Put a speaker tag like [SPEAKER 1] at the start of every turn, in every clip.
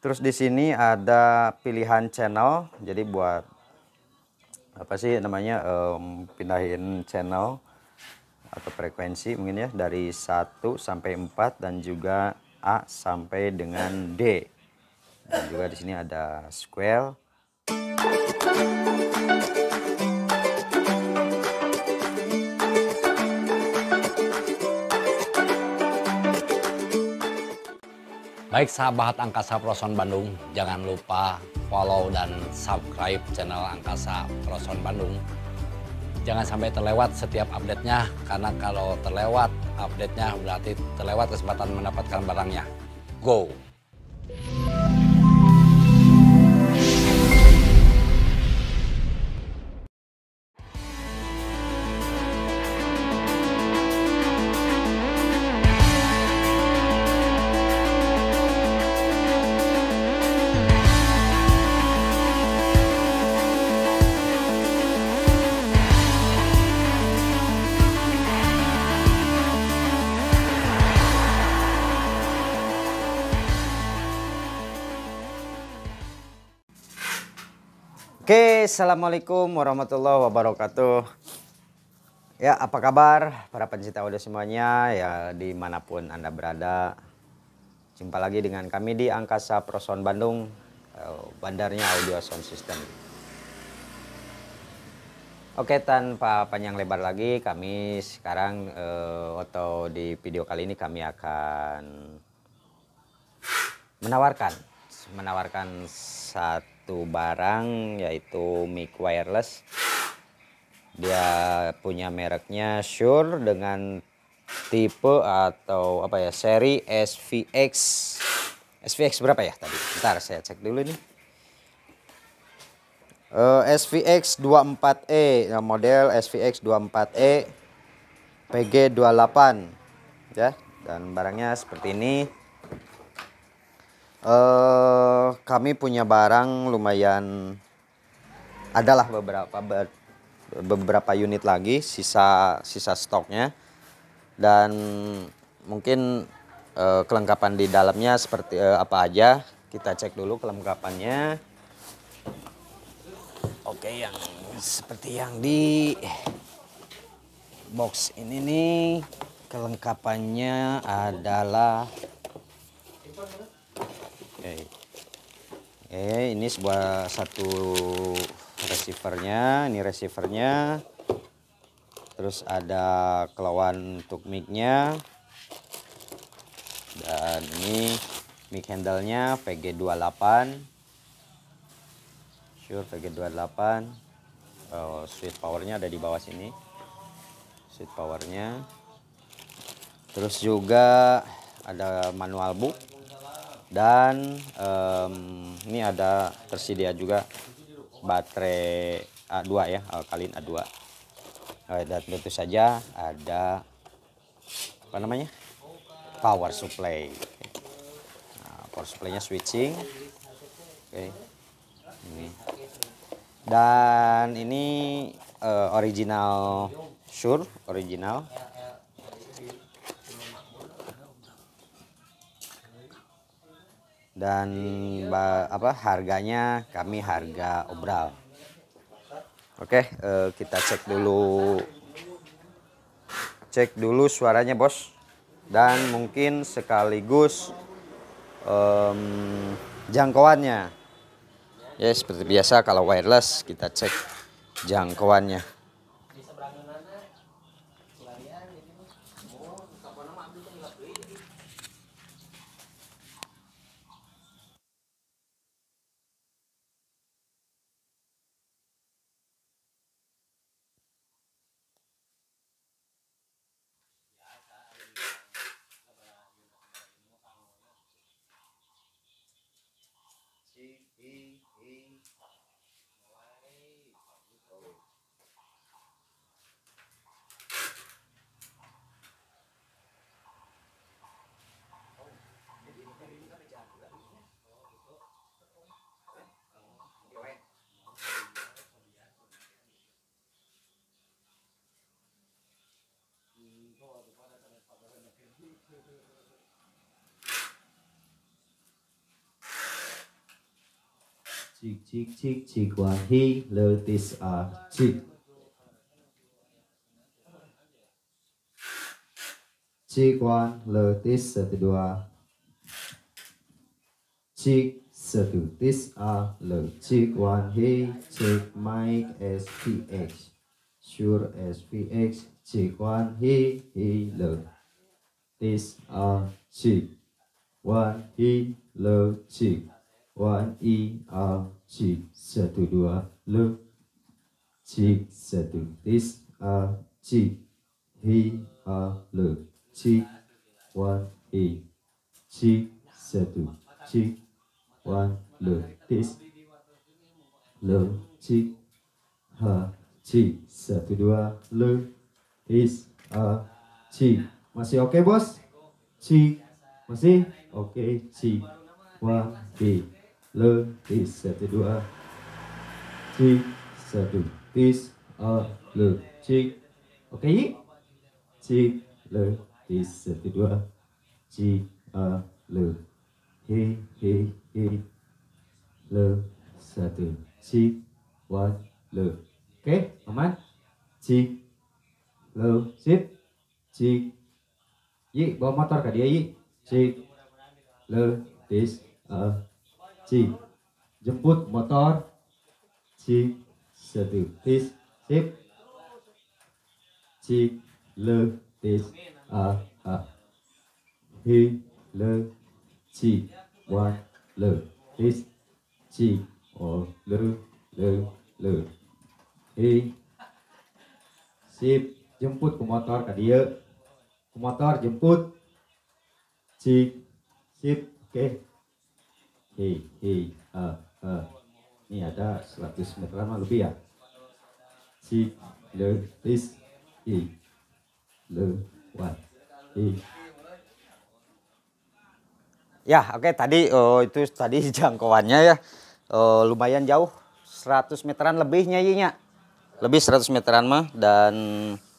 [SPEAKER 1] Terus di sini ada pilihan channel, jadi buat apa sih namanya um, pindahin channel atau frekuensi mungkin ya dari 1 sampai 4 dan juga A sampai dengan D. Dan juga di sini ada square Baik sahabat Angkasa Proson Bandung, jangan lupa follow dan subscribe channel Angkasa Proson Bandung. Jangan sampai terlewat setiap update-nya, karena kalau terlewat update-nya berarti terlewat kesempatan mendapatkan barangnya. Go! Oke, Assalamualaikum warahmatullahi wabarakatuh. Ya, apa kabar para pencinta audio semuanya ya dimanapun Anda berada. Jumpa lagi dengan kami di Angkasa Proson Bandung, eh, bandarnya audio sound system. Oke, tanpa panjang lebar lagi, kami sekarang eh, atau di video kali ini kami akan menawarkan menawarkan satu satu barang yaitu mic wireless dia punya mereknya Shure dengan tipe atau apa ya seri SVX SVX berapa ya tadi ntar saya cek dulu nih uh, SVX 24E model SVX 24E PG28 ya dan barangnya seperti ini Uh, kami punya barang lumayan adalah beberapa beberapa unit lagi sisa sisa stoknya dan mungkin uh, kelengkapan di dalamnya seperti uh, apa aja kita cek dulu kelengkapannya oke yang seperti yang di box ini nih kelengkapannya adalah okay. okay, ini sebuah satu receivernya ini receivernya terus ada kelawan untuk mic-nya. dan ini mic handle nya PG28 sure PG28 oh, switch powernya ada di bawah sini switch powernya terus juga ada manual book dan um, ini ada tersedia juga baterai A2 ya alkalin A2 dan tentu saja ada apa namanya power supply nah, power supply-nya switching oke ini dan ini uh, original sure original dan iya, iya, iya. apa harganya kami harga obral. Oke, uh, kita cek dulu cek dulu suaranya bos dan mungkin sekaligus um, jangkauannya ya seperti biasa kalau wireless kita cek jangkauannya
[SPEAKER 2] chik chik chik chik wa hi lơ tis a chik chik wan lơ tis sa tu dua chik sa tu tis a lơ chik wan hi chik mike s p X sure s p X chik wan hi hi lơ tis a chik one hi lơ chik One, E R G satu, dua, le, G satu, is, A, G H A, le, G one, E G satu, G one, le, tis, le, G ha, G satu, dua, le, is, A, G Masih oke okay, bos? G masih? Oke, okay, one, E letis satu dua cik satu tis a le cik oke okay? cik le tis satu dua cik a le he he he le satu cik wat le oke okay? aman cik le sip cik yi bawa motor ke dia yi cik le tis a Cing. Jemput motor. Cing. sedu, Tis. Sip. Cing. Le. Tis. A. A. Hi. Le. Ci. Wan. Le. Tis. Ci. O. Le. Le. Le. Hi. Sip. Jemput ke motor ke dia. Ke motor jemput. Cing. Sip. Oke. Okay. hei hei uh, uh. ini ada 100 meter sama lebih ya si le is hei le wat hei
[SPEAKER 1] ya oke okay, tadi uh, itu tadi jangkauannya ya uh, lumayan jauh 100 meteran lebihnya ya lebih 100 meteran mah dan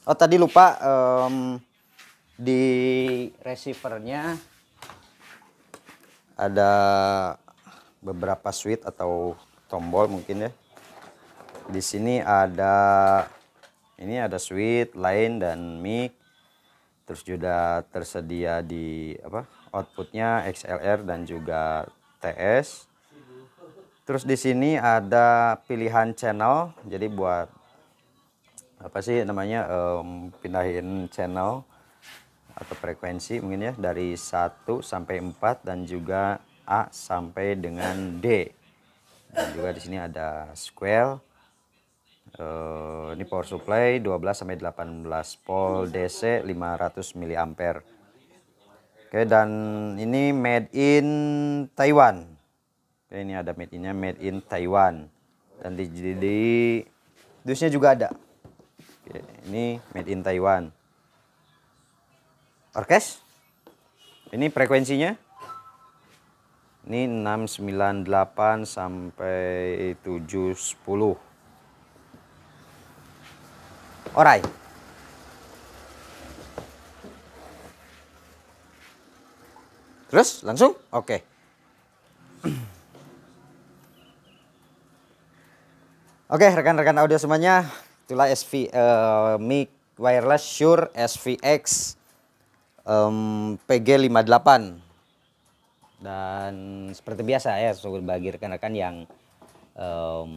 [SPEAKER 1] oh tadi lupa um, di receivernya ada beberapa switch atau tombol mungkin ya di sini ada ini ada switch line dan mic terus juga tersedia di apa outputnya XLR dan juga TS terus di sini ada pilihan channel jadi buat apa sih namanya um, pindahin channel atau frekuensi mungkin ya dari 1 sampai 4 dan juga A sampai dengan D. Dan juga di sini ada square. Uh, ini power supply 12 sampai 18 volt DC 500 mA. Oke, dan ini made in Taiwan. Oke, ini ada made innya made in Taiwan. Dan di, di, di dusnya juga ada. Oke, ini made in Taiwan. Orkes? Ini frekuensinya ini 698 sampai 710 alright terus langsung oke okay. Oke okay, rekan-rekan audio semuanya itulah SV uh, eh, mic wireless Shure SVX um, PG58 dan seperti biasa ya sebagai bagi rekan-rekan yang um,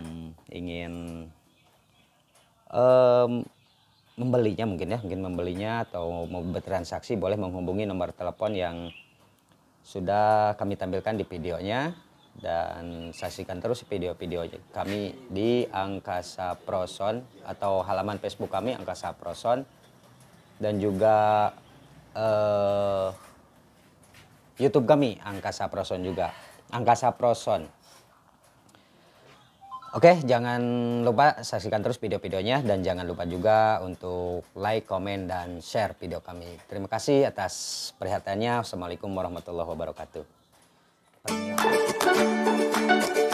[SPEAKER 1] ingin um, membelinya mungkin ya mungkin membelinya atau mau bertransaksi boleh menghubungi nomor telepon yang sudah kami tampilkan di videonya dan saksikan terus video-video kami di Angkasa Proson atau halaman Facebook kami Angkasa Proson dan juga eh, YouTube kami Angkasa Proson juga. Angkasa Proson. Oke, jangan lupa saksikan terus video-videonya dan jangan lupa juga untuk like, komen, dan share video kami. Terima kasih atas perhatiannya. Assalamualaikum warahmatullahi wabarakatuh.